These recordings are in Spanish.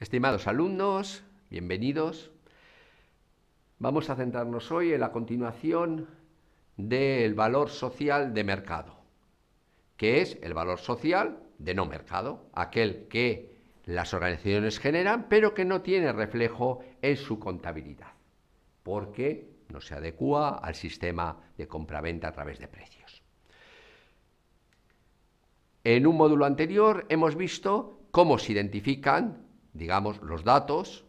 Estimados alumnos, bienvenidos. Vamos a centrarnos hoy en la continuación del valor social de mercado, que es el valor social de no mercado, aquel que las organizaciones generan, pero que no tiene reflejo en su contabilidad, porque no se adecua al sistema de compraventa a través de precios. En un módulo anterior hemos visto cómo se identifican digamos, los datos,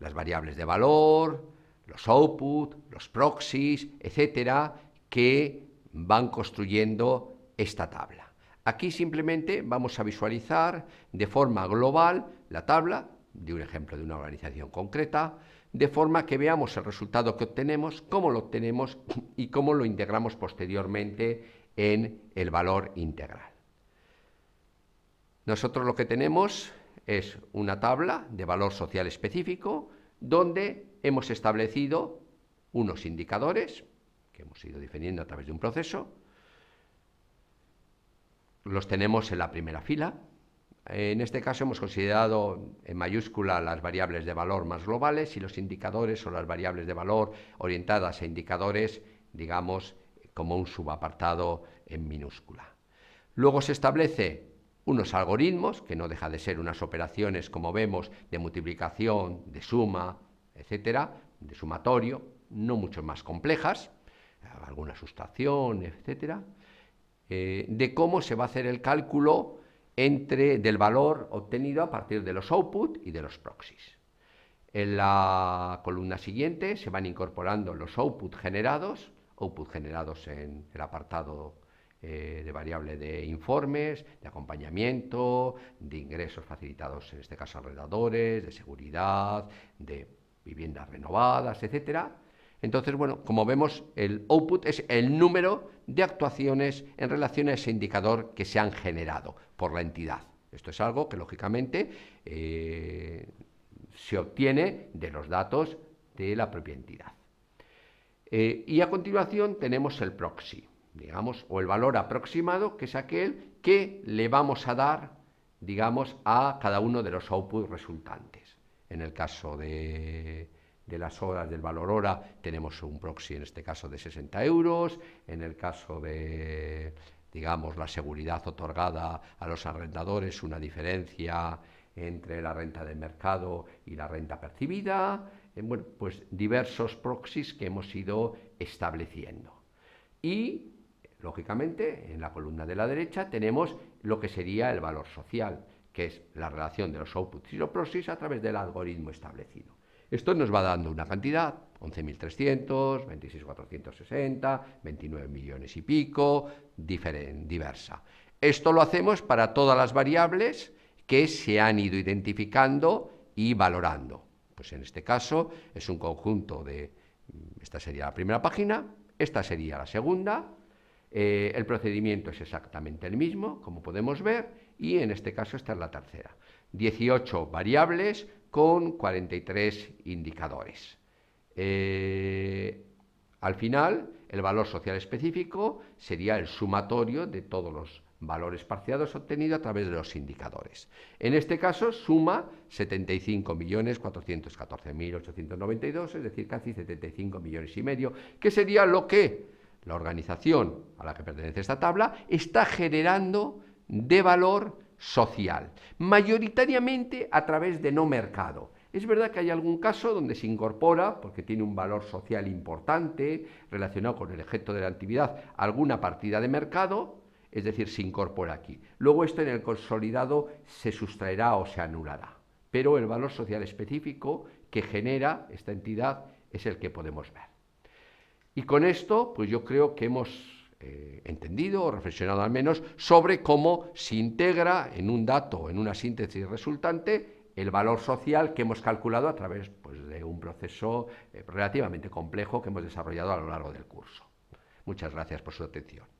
las variables de valor, los output, los proxies, etcétera, que van construyendo esta tabla. Aquí simplemente vamos a visualizar de forma global la tabla de un ejemplo de una organización concreta, de forma que veamos el resultado que obtenemos, cómo lo obtenemos y cómo lo integramos posteriormente en el valor integral. Nosotros lo que tenemos es una tabla de valor social específico donde hemos establecido unos indicadores que hemos ido definiendo a través de un proceso. Los tenemos en la primera fila. En este caso hemos considerado en mayúscula las variables de valor más globales y los indicadores o las variables de valor orientadas a indicadores, digamos, como un subapartado en minúscula. Luego se establece unos algoritmos, que no deja de ser unas operaciones, como vemos, de multiplicación, de suma, etcétera, de sumatorio, no mucho más complejas, alguna sustracción, etcétera, eh, de cómo se va a hacer el cálculo entre, del valor obtenido a partir de los output y de los proxies. En la columna siguiente se van incorporando los output generados, output generados en el apartado eh, de variable de informes, de acompañamiento, de ingresos facilitados, en este caso alrededores, de seguridad, de viviendas renovadas, etcétera. Entonces, bueno, como vemos, el output es el número de actuaciones en relación a ese indicador que se han generado por la entidad. Esto es algo que, lógicamente, eh, se obtiene de los datos de la propia entidad. Eh, y a continuación tenemos el proxy digamos, o el valor aproximado, que es aquel que le vamos a dar, digamos, a cada uno de los outputs resultantes. En el caso de, las horas del valor hora tenemos un proxy, en este caso, de 60 euros. En el caso de, digamos, la seguridad otorgada a los arrendadores, una diferencia entre la renta de mercado y la renta percibida. Eh, bueno, pues diversos proxies que hemos ido estableciendo. Y Lógicamente, en la columna de la derecha tenemos lo que sería el valor social, que es la relación de los outputs y los proxies a través del algoritmo establecido. Esto nos va dando una cantidad, 11.300, 26.460, 29 millones y pico, diversa. Esto lo hacemos para todas las variables que se han ido identificando y valorando. Pues en este caso es un conjunto de, esta sería la primera página, esta sería la segunda, eh, el procedimiento es exactamente el mismo, como podemos ver, y en este caso esta es la tercera. 18 variables con 43 indicadores. Eh, al final, el valor social específico sería el sumatorio de todos los valores parciados obtenidos a través de los indicadores. En este caso suma 75.414.892, es decir, casi 75 millones y medio, que sería lo que la organización a la que pertenece esta tabla, está generando de valor social, mayoritariamente a través de no mercado. Es verdad que hay algún caso donde se incorpora, porque tiene un valor social importante relacionado con el efecto de la actividad, alguna partida de mercado, es decir, se incorpora aquí. Luego esto en el consolidado se sustraerá o se anulará. Pero el valor social específico que genera esta entidad es el que podemos ver. Y con esto, pues yo creo que hemos eh, entendido o reflexionado al menos sobre cómo se integra en un dato, en una síntesis resultante, el valor social que hemos calculado a través pues, de un proceso eh, relativamente complejo que hemos desarrollado a lo largo del curso. Muchas gracias por su atención.